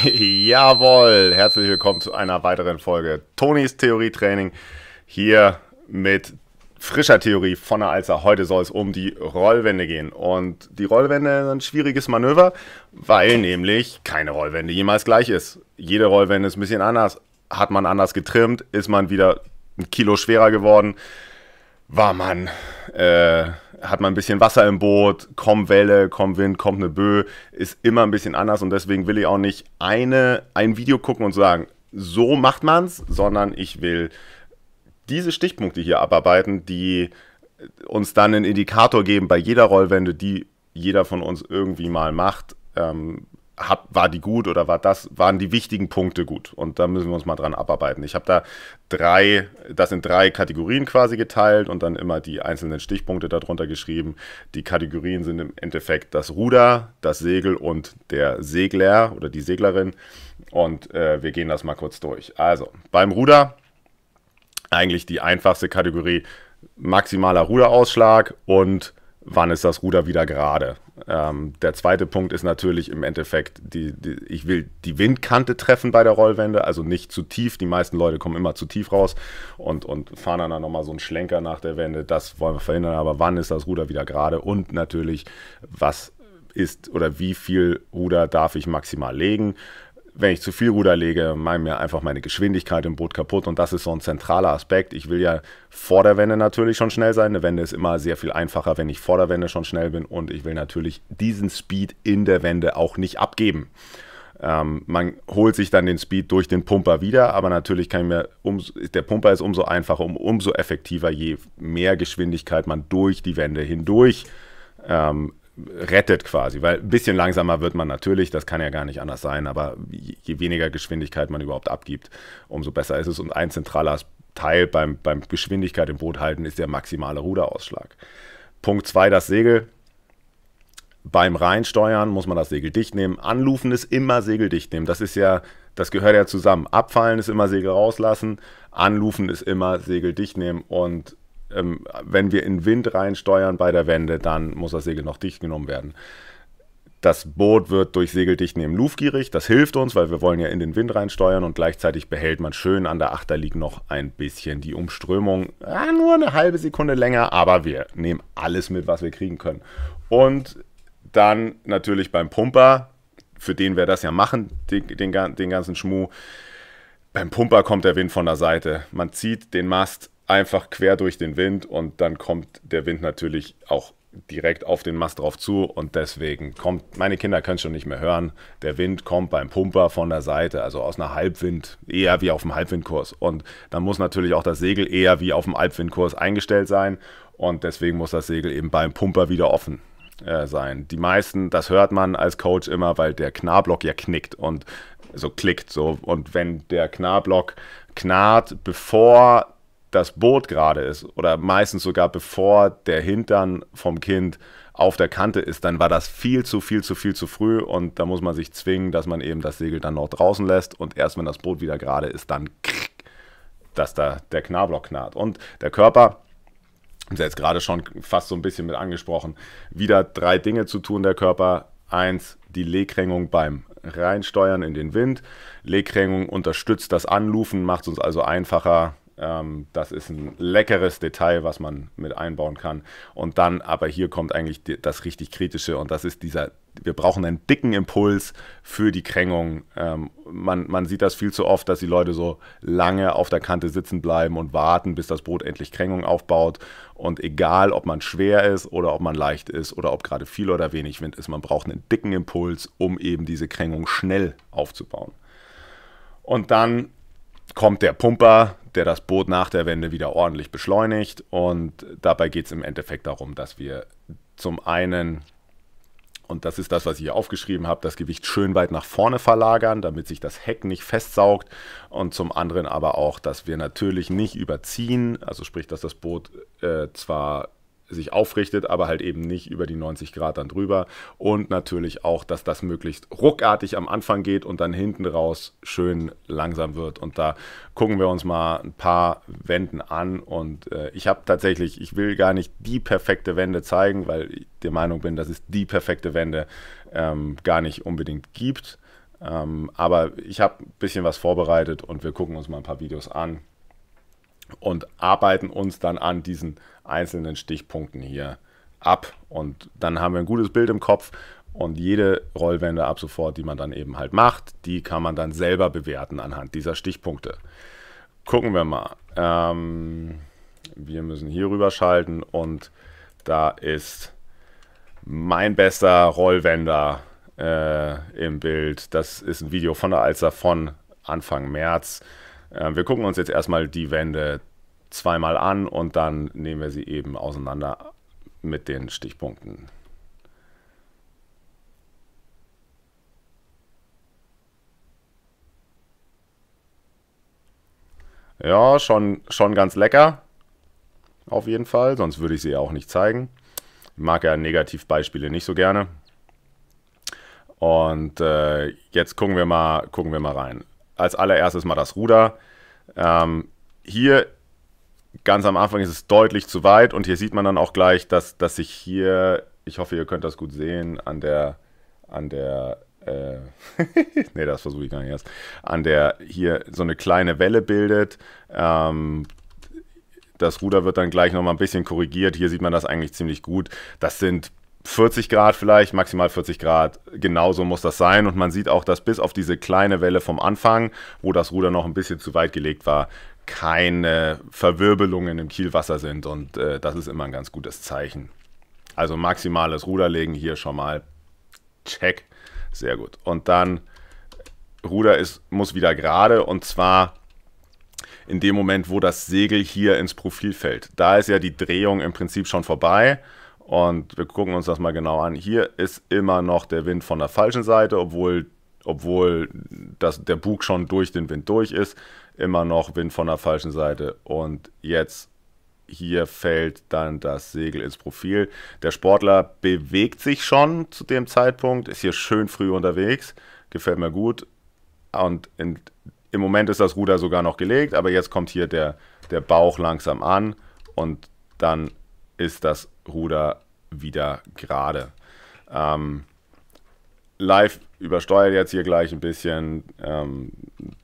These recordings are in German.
Jawohl, herzlich willkommen zu einer weiteren Folge Tonis Theorie Training Hier mit frischer Theorie von der Alzer. Heute soll es um die Rollwände gehen. Und die Rollwände ist ein schwieriges Manöver, weil nämlich keine Rollwände jemals gleich ist. Jede Rollwände ist ein bisschen anders. Hat man anders getrimmt, ist man wieder ein Kilo schwerer geworden, war man. Äh, hat man ein bisschen Wasser im Boot, kommt Welle, kommt Wind, kommt eine Böe, ist immer ein bisschen anders und deswegen will ich auch nicht eine, ein Video gucken und sagen, so macht man es, sondern ich will diese Stichpunkte hier abarbeiten, die uns dann einen Indikator geben bei jeder Rollwende, die jeder von uns irgendwie mal macht, ähm, hab, war die gut oder war das, waren die wichtigen Punkte gut? Und da müssen wir uns mal dran abarbeiten. Ich habe da drei, das in drei Kategorien quasi geteilt und dann immer die einzelnen Stichpunkte darunter geschrieben. Die Kategorien sind im Endeffekt das Ruder, das Segel und der Segler oder die Seglerin. Und äh, wir gehen das mal kurz durch. Also, beim Ruder eigentlich die einfachste Kategorie, maximaler Ruderausschlag und wann ist das Ruder wieder gerade. Ähm, der zweite Punkt ist natürlich im Endeffekt, die, die, ich will die Windkante treffen bei der Rollwende, also nicht zu tief. Die meisten Leute kommen immer zu tief raus und, und fahren dann nochmal so einen Schlenker nach der Wende. Das wollen wir verhindern, aber wann ist das Ruder wieder gerade? Und natürlich, was ist oder wie viel Ruder darf ich maximal legen? wenn ich zu viel Ruder lege, mache mir einfach meine Geschwindigkeit im Boot kaputt. Und das ist so ein zentraler Aspekt. Ich will ja vor der Wende natürlich schon schnell sein. Eine Wende ist immer sehr viel einfacher, wenn ich vor der Wende schon schnell bin. Und ich will natürlich diesen Speed in der Wende auch nicht abgeben. Ähm, man holt sich dann den Speed durch den Pumper wieder, aber natürlich kann ich mir, umso, der Pumper ist umso einfacher, um, umso effektiver, je mehr Geschwindigkeit man durch die Wände hindurch ähm, rettet quasi, weil ein bisschen langsamer wird man natürlich, das kann ja gar nicht anders sein, aber je weniger Geschwindigkeit man überhaupt abgibt, umso besser ist es. Und ein zentraler Teil beim, beim Geschwindigkeit im Boot halten ist der maximale Ruderausschlag. Punkt 2, das Segel. Beim Reinsteuern muss man das Segel dicht nehmen. Anlufen ist immer Segel dicht nehmen. Das ist ja, das gehört ja zusammen. Abfallen ist immer Segel rauslassen. Anlufen ist immer Segel dicht nehmen. Und ähm, wenn wir in Wind reinsteuern bei der Wende, dann muss das Segel noch dicht genommen werden. Das Boot wird durch Segeldichten eben luftgierig. Das hilft uns, weil wir wollen ja in den Wind reinsteuern und gleichzeitig behält man schön an der Achterlieg noch ein bisschen die Umströmung. Ja, ah, nur eine halbe Sekunde länger, aber wir nehmen alles mit, was wir kriegen können. Und dann natürlich beim Pumper, für den wir das ja machen, den, den, den ganzen Schmuh. Beim Pumper kommt der Wind von der Seite. Man zieht den Mast einfach quer durch den Wind und dann kommt der Wind natürlich auch direkt auf den Mast drauf zu und deswegen kommt, meine Kinder können es schon nicht mehr hören, der Wind kommt beim Pumper von der Seite, also aus einer Halbwind, eher wie auf dem Halbwindkurs und dann muss natürlich auch das Segel eher wie auf dem Halbwindkurs eingestellt sein und deswegen muss das Segel eben beim Pumper wieder offen äh, sein. Die meisten, das hört man als Coach immer, weil der Knarblock ja knickt und so klickt so und wenn der Knarblock knarrt, bevor das Boot gerade ist oder meistens sogar bevor der Hintern vom Kind auf der Kante ist, dann war das viel zu, viel zu, viel zu früh und da muss man sich zwingen, dass man eben das Segel dann noch draußen lässt und erst wenn das Boot wieder gerade ist, dann krick, dass da der Knablock knarrt. Und der Körper, haben Sie jetzt gerade schon fast so ein bisschen mit angesprochen, wieder drei Dinge zu tun, der Körper. Eins, die Legkränkung beim Reinsteuern in den Wind. Legkränkung unterstützt das Anlufen, macht es uns also einfacher, ähm, das ist ein leckeres Detail, was man mit einbauen kann. Und dann, aber hier kommt eigentlich das richtig Kritische und das ist dieser, wir brauchen einen dicken Impuls für die Krängung. Ähm, man, man sieht das viel zu oft, dass die Leute so lange auf der Kante sitzen bleiben und warten, bis das Brot endlich Krängung aufbaut. Und egal, ob man schwer ist oder ob man leicht ist oder ob gerade viel oder wenig Wind ist, man braucht einen dicken Impuls, um eben diese Krängung schnell aufzubauen. Und dann kommt der Pumper, der das Boot nach der Wende wieder ordentlich beschleunigt. Und dabei geht es im Endeffekt darum, dass wir zum einen, und das ist das, was ich hier aufgeschrieben habe, das Gewicht schön weit nach vorne verlagern, damit sich das Heck nicht festsaugt. Und zum anderen aber auch, dass wir natürlich nicht überziehen, also sprich, dass das Boot äh, zwar sich aufrichtet, aber halt eben nicht über die 90 Grad dann drüber. Und natürlich auch, dass das möglichst ruckartig am Anfang geht und dann hinten raus schön langsam wird. Und da gucken wir uns mal ein paar Wenden an. Und äh, ich habe tatsächlich, ich will gar nicht die perfekte Wende zeigen, weil ich der Meinung bin, dass es die perfekte Wende ähm, gar nicht unbedingt gibt. Ähm, aber ich habe ein bisschen was vorbereitet und wir gucken uns mal ein paar Videos an und arbeiten uns dann an diesen einzelnen Stichpunkten hier ab. Und dann haben wir ein gutes Bild im Kopf und jede Rollwende ab sofort, die man dann eben halt macht, die kann man dann selber bewerten anhand dieser Stichpunkte. Gucken wir mal. Ähm, wir müssen hier rüber schalten und da ist mein bester Rollwender äh, im Bild. Das ist ein Video von der Alster von Anfang März. Ähm, wir gucken uns jetzt erstmal die Wände zweimal an und dann nehmen wir sie eben auseinander mit den Stichpunkten. Ja, schon, schon ganz lecker. Auf jeden Fall, sonst würde ich sie auch nicht zeigen. Ich mag ja Negativbeispiele nicht so gerne. Und äh, jetzt gucken wir mal, gucken wir mal rein als allererstes mal das Ruder. Ähm, hier ganz am Anfang ist es deutlich zu weit und hier sieht man dann auch gleich, dass, dass sich hier, ich hoffe, ihr könnt das gut sehen, an der, an der, äh, nee, das versuche ich gar nicht erst, an der hier so eine kleine Welle bildet. Ähm, das Ruder wird dann gleich nochmal ein bisschen korrigiert. Hier sieht man das eigentlich ziemlich gut. Das sind 40 Grad vielleicht, maximal 40 Grad, genauso muss das sein. Und man sieht auch, dass bis auf diese kleine Welle vom Anfang, wo das Ruder noch ein bisschen zu weit gelegt war, keine Verwirbelungen im Kielwasser sind. Und äh, das ist immer ein ganz gutes Zeichen. Also maximales Ruderlegen hier schon mal. Check. Sehr gut. Und dann Ruder ist, muss wieder gerade und zwar in dem Moment, wo das Segel hier ins Profil fällt. Da ist ja die Drehung im Prinzip schon vorbei. Und wir gucken uns das mal genau an. Hier ist immer noch der Wind von der falschen Seite, obwohl, obwohl das, der Bug schon durch den Wind durch ist. Immer noch Wind von der falschen Seite. Und jetzt hier fällt dann das Segel ins Profil. Der Sportler bewegt sich schon zu dem Zeitpunkt, ist hier schön früh unterwegs, gefällt mir gut. Und in, im Moment ist das Ruder sogar noch gelegt, aber jetzt kommt hier der, der Bauch langsam an und dann ist das Ruder wieder gerade. Ähm, live übersteuert jetzt hier gleich ein bisschen. Ähm,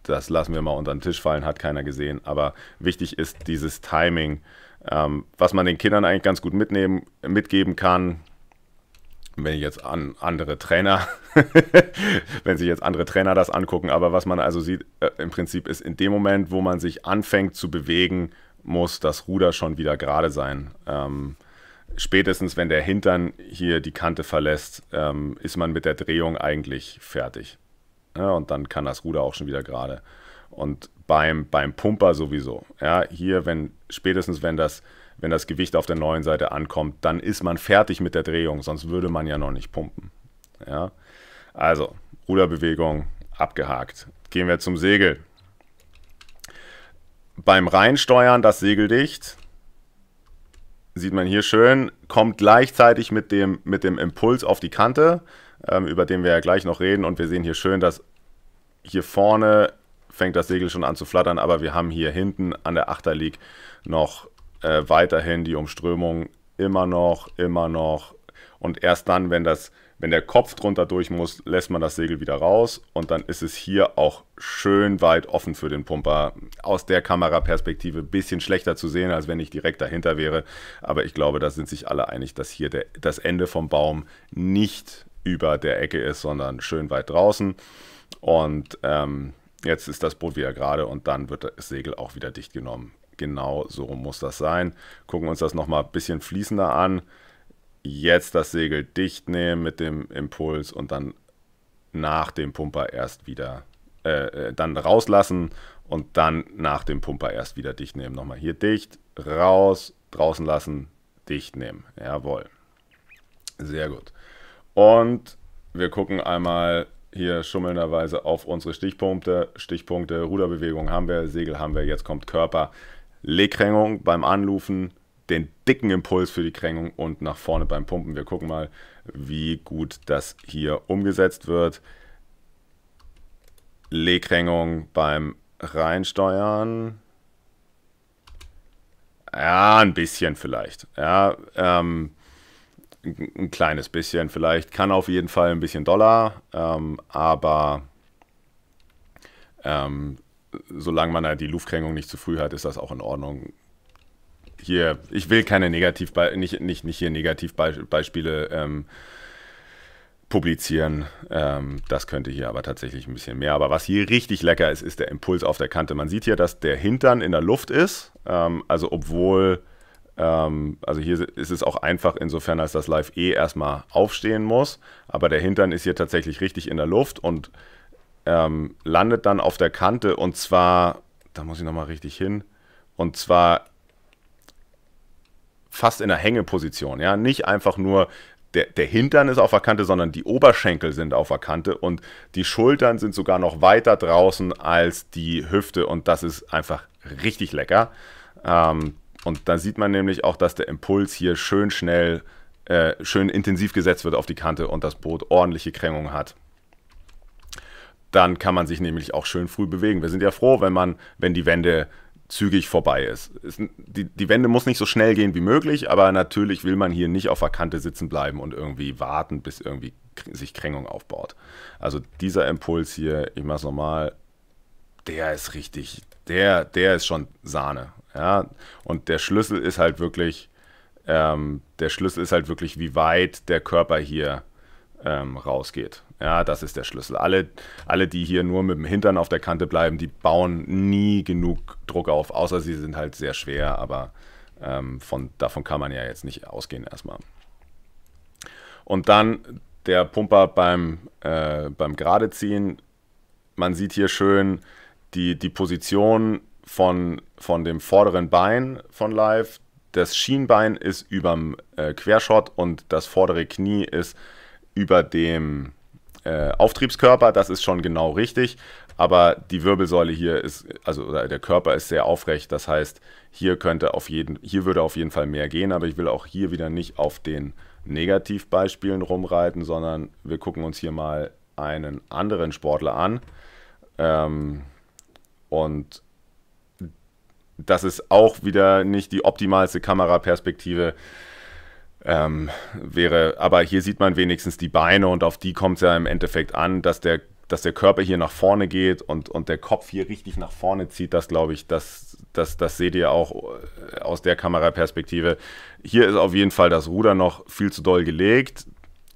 das lassen wir mal unter den Tisch fallen, hat keiner gesehen. Aber wichtig ist dieses Timing, ähm, was man den Kindern eigentlich ganz gut mitnehmen, mitgeben kann. Wenn ich jetzt an andere Trainer, wenn sich jetzt andere Trainer das angucken, aber was man also sieht, äh, im Prinzip ist in dem Moment, wo man sich anfängt zu bewegen, muss das Ruder schon wieder gerade sein. Ähm, spätestens wenn der Hintern hier die Kante verlässt, ähm, ist man mit der Drehung eigentlich fertig. Ja, und dann kann das Ruder auch schon wieder gerade. Und beim, beim Pumper sowieso. Ja, hier, wenn spätestens wenn das, wenn das Gewicht auf der neuen Seite ankommt, dann ist man fertig mit der Drehung, sonst würde man ja noch nicht pumpen. Ja? Also, Ruderbewegung abgehakt. Gehen wir zum Segel beim Reinsteuern das Segel dicht. Sieht man hier schön, kommt gleichzeitig mit dem, mit dem Impuls auf die Kante, ähm, über den wir ja gleich noch reden. Und wir sehen hier schön, dass hier vorne fängt das Segel schon an zu flattern, aber wir haben hier hinten an der Achterlieg noch äh, weiterhin die Umströmung immer noch, immer noch. Und erst dann, wenn das wenn der Kopf drunter durch muss, lässt man das Segel wieder raus und dann ist es hier auch schön weit offen für den Pumper. Aus der Kameraperspektive ein bisschen schlechter zu sehen, als wenn ich direkt dahinter wäre. Aber ich glaube, da sind sich alle einig, dass hier der, das Ende vom Baum nicht über der Ecke ist, sondern schön weit draußen. Und ähm, jetzt ist das Boot wieder gerade und dann wird das Segel auch wieder dicht genommen. Genau so muss das sein. Gucken wir uns das nochmal ein bisschen fließender an jetzt das Segel dicht nehmen mit dem Impuls und dann nach dem Pumper erst wieder, äh, äh, dann rauslassen und dann nach dem Pumper erst wieder dicht nehmen. Nochmal hier dicht, raus, draußen lassen, dicht nehmen. Jawohl. Sehr gut. Und wir gucken einmal hier schummelnderweise auf unsere Stichpunkte. Stichpunkte, Ruderbewegung haben wir, Segel haben wir, jetzt kommt Körper. Legkränkung beim Anlufen, den dicken Impuls für die Krängung und nach vorne beim Pumpen. Wir gucken mal, wie gut das hier umgesetzt wird. Lehkrängung beim Reinsteuern. Ja, ein bisschen vielleicht. Ja, ähm, ein kleines bisschen vielleicht. Kann auf jeden Fall ein bisschen Dollar, ähm, aber ähm, solange man halt die Luftkrängung nicht zu früh hat, ist das auch in Ordnung hier, ich will keine Negativbeispiele, nicht, nicht, nicht hier Negativbeispiele ähm, publizieren. Ähm, das könnte hier aber tatsächlich ein bisschen mehr. Aber was hier richtig lecker ist, ist der Impuls auf der Kante. Man sieht hier, dass der Hintern in der Luft ist. Ähm, also obwohl, ähm, also hier ist es auch einfach insofern, als das Live E erstmal aufstehen muss. Aber der Hintern ist hier tatsächlich richtig in der Luft und ähm, landet dann auf der Kante und zwar, da muss ich nochmal richtig hin, und zwar fast in der Hängeposition. Ja? Nicht einfach nur der, der Hintern ist auf der Kante, sondern die Oberschenkel sind auf der Kante und die Schultern sind sogar noch weiter draußen als die Hüfte und das ist einfach richtig lecker. Ähm, und da sieht man nämlich auch, dass der Impuls hier schön schnell, äh, schön intensiv gesetzt wird auf die Kante und das Boot ordentliche Krängung hat dann kann man sich nämlich auch schön früh bewegen. Wir sind ja froh, wenn man, wenn die Wände zügig vorbei ist. Es, die, die Wende muss nicht so schnell gehen wie möglich, aber natürlich will man hier nicht auf der Kante sitzen bleiben und irgendwie warten, bis irgendwie sich Krängung aufbaut. Also dieser Impuls hier, ich mach's nochmal, der ist richtig, der, der ist schon Sahne. Ja? Und der Schlüssel ist halt wirklich, ähm, der Schlüssel ist halt wirklich, wie weit der Körper hier ähm, rausgeht. Ja, das ist der Schlüssel. Alle, alle, die hier nur mit dem Hintern auf der Kante bleiben, die bauen nie genug Druck auf, außer sie sind halt sehr schwer, aber ähm, von, davon kann man ja jetzt nicht ausgehen erstmal. Und dann der Pumper beim, äh, beim Geradeziehen. Man sieht hier schön die, die Position von, von dem vorderen Bein von Live. Das Schienbein ist überm äh, Quershot und das vordere Knie ist über dem äh, Auftriebskörper, das ist schon genau richtig. Aber die Wirbelsäule hier ist, also der Körper ist sehr aufrecht. Das heißt, hier könnte auf jeden, hier würde auf jeden Fall mehr gehen, aber ich will auch hier wieder nicht auf den Negativbeispielen rumreiten, sondern wir gucken uns hier mal einen anderen Sportler an. Ähm, und das ist auch wieder nicht die optimalste Kameraperspektive ähm, wäre. Aber hier sieht man wenigstens die Beine und auf die kommt es ja im Endeffekt an, dass der, dass der Körper hier nach vorne geht und, und der Kopf hier richtig nach vorne zieht. Das glaube ich, das, das, das seht ihr auch äh, aus der Kameraperspektive. Hier ist auf jeden Fall das Ruder noch viel zu doll gelegt.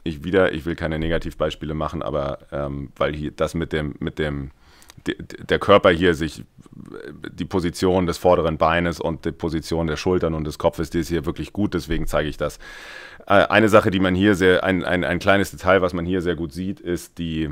Ich wieder, ich will keine Negativbeispiele machen, aber ähm, weil hier das mit dem, mit dem, der Körper hier sich die Position des vorderen Beines und die Position der Schultern und des Kopfes, die ist hier wirklich gut, deswegen zeige ich das. Äh, eine Sache, die man hier sehr, ein, ein, ein kleines Detail, was man hier sehr gut sieht, ist die,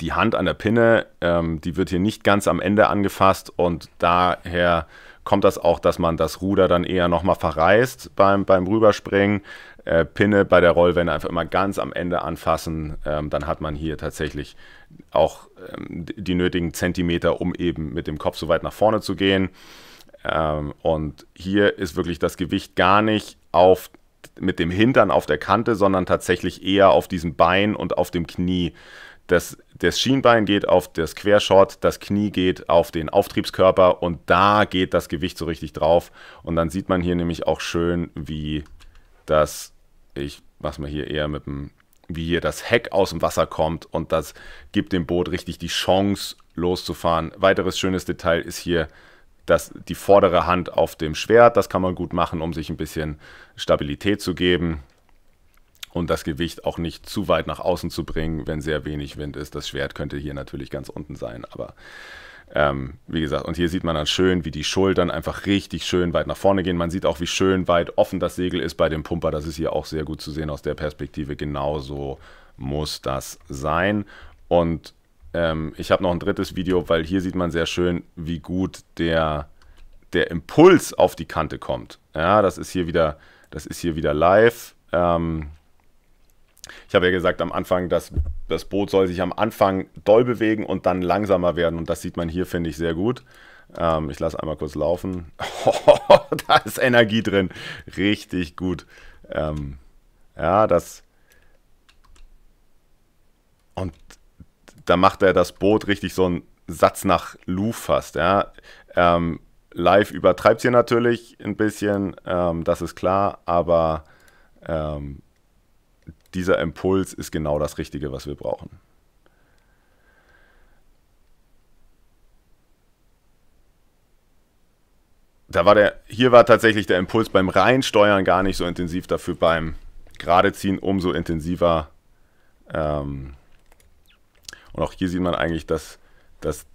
die Hand an der Pinne. Ähm, die wird hier nicht ganz am Ende angefasst und daher kommt das auch, dass man das Ruder dann eher nochmal verreißt beim, beim Rüberspringen. Äh, Pinne bei der Rollwende einfach immer ganz am Ende anfassen. Ähm, dann hat man hier tatsächlich auch ähm, die nötigen Zentimeter, um eben mit dem Kopf so weit nach vorne zu gehen. Ähm, und hier ist wirklich das Gewicht gar nicht auf mit dem Hintern auf der Kante, sondern tatsächlich eher auf diesem Bein und auf dem Knie das, das Schienbein geht auf das Quershot, das Knie geht auf den Auftriebskörper und da geht das Gewicht so richtig drauf. Und dann sieht man hier nämlich auch schön, wie das, ich mach's mal hier eher mit dem, wie hier das Heck aus dem Wasser kommt und das gibt dem Boot richtig die Chance loszufahren. Weiteres schönes Detail ist hier das, die vordere Hand auf dem Schwert. Das kann man gut machen, um sich ein bisschen Stabilität zu geben und das Gewicht auch nicht zu weit nach außen zu bringen, wenn sehr wenig Wind ist. Das Schwert könnte hier natürlich ganz unten sein, aber ähm, wie gesagt, und hier sieht man dann schön, wie die Schultern einfach richtig schön weit nach vorne gehen. Man sieht auch, wie schön weit offen das Segel ist bei dem Pumper. Das ist hier auch sehr gut zu sehen aus der Perspektive. Genauso muss das sein. Und ähm, ich habe noch ein drittes Video, weil hier sieht man sehr schön, wie gut der, der Impuls auf die Kante kommt. Ja, das ist hier wieder, das ist hier wieder live. Ähm, ich habe ja gesagt am Anfang, dass das Boot soll sich am Anfang doll bewegen und dann langsamer werden. Und das sieht man hier, finde ich, sehr gut. Ähm, ich lasse einmal kurz laufen. Oh, da ist Energie drin. Richtig gut. Ähm, ja, das. Und da macht er das Boot richtig so einen Satz nach Lou fast. Ja. Ähm, live übertreibt hier natürlich ein bisschen, ähm, das ist klar, aber ähm, dieser Impuls ist genau das Richtige, was wir brauchen. Da war der, hier war tatsächlich der Impuls beim Reinsteuern gar nicht so intensiv, dafür beim Geradeziehen umso intensiver. Ähm, und auch hier sieht man eigentlich, dass, dass,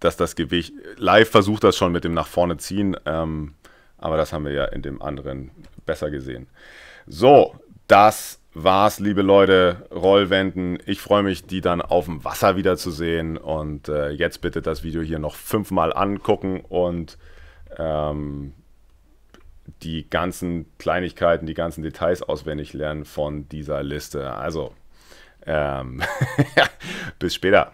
dass das Gewicht, live versucht das schon mit dem nach vorne ziehen, ähm, aber das haben wir ja in dem anderen besser gesehen. So, das war's, liebe Leute, Rollwenden. Ich freue mich, die dann auf dem Wasser wiederzusehen. Und äh, jetzt bitte das Video hier noch fünfmal angucken und ähm, die ganzen Kleinigkeiten, die ganzen Details auswendig lernen von dieser Liste. Also, ähm bis später.